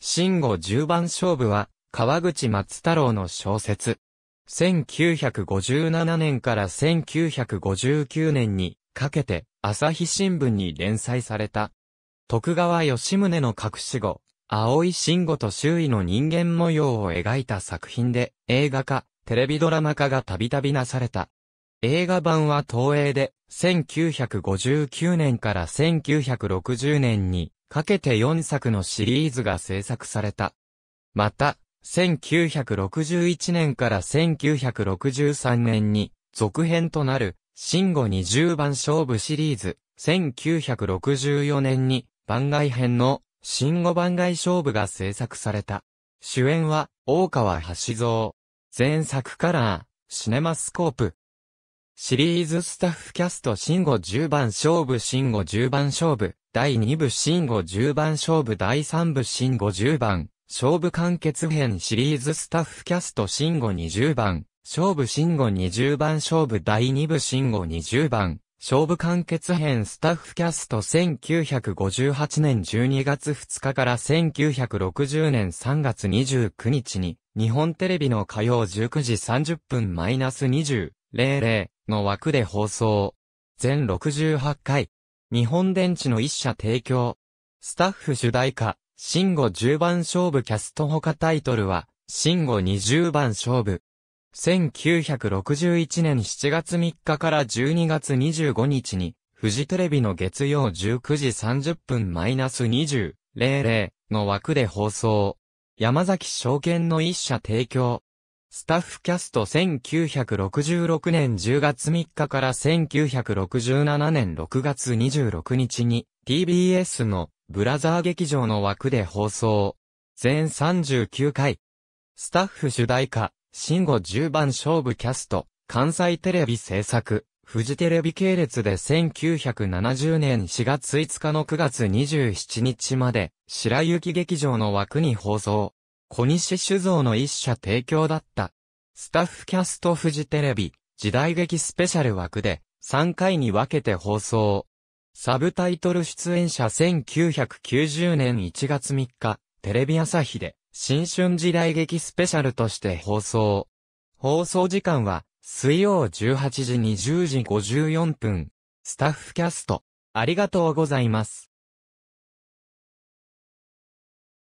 新語十番勝負は、川口松太郎の小説。1957年から1959年にかけて朝日新聞に連載された。徳川吉宗の隠し子、青い慎吾と周囲の人間模様を描いた作品で映画化、テレビドラマ化がたびたびなされた。映画版は東映で1959年から1960年にかけて4作のシリーズが制作された。また、1961年から1963年に続編となる、新語20番勝負シリーズ、1964年に番外編の新語番外勝負が制作された。主演は、大川橋蔵。前作カラー、シネマスコープ。シリーズスタッフキャスト新語10番勝負新語10番勝負、第2部新語10番勝負第3部新語10番、勝負完結編シリーズスタッフキャスト新語20番、勝負新語20番勝負第2部新語20番、勝負完結編スタッフキャスト1958年12月2日から1960年3月29日に日本テレビの火曜19時30分 -20 00の枠で放送。全68回日本電池の一社提供。スタッフ主題歌、慎吾10番勝負キャスト他タイトルは、ンゴ20番勝負。1961年7月3日から12月25日に、フジテレビの月曜19時30分マイナス20、00の枠で放送。山崎証券の一社提供。スタッフキャスト1966年10月3日から1967年6月26日に TBS のブラザー劇場の枠で放送。全39回。スタッフ主題歌、新語10番勝負キャスト、関西テレビ制作、富士テレビ系列で1970年4月5日の9月27日まで、白雪劇場の枠に放送。小西酒造の一社提供だった。スタッフキャストフジテレビ、時代劇スペシャル枠で、3回に分けて放送。サブタイトル出演者1990年1月3日、テレビ朝日で、新春時代劇スペシャルとして放送。放送時間は、水曜18時20時54分。スタッフキャスト、ありがとうございます。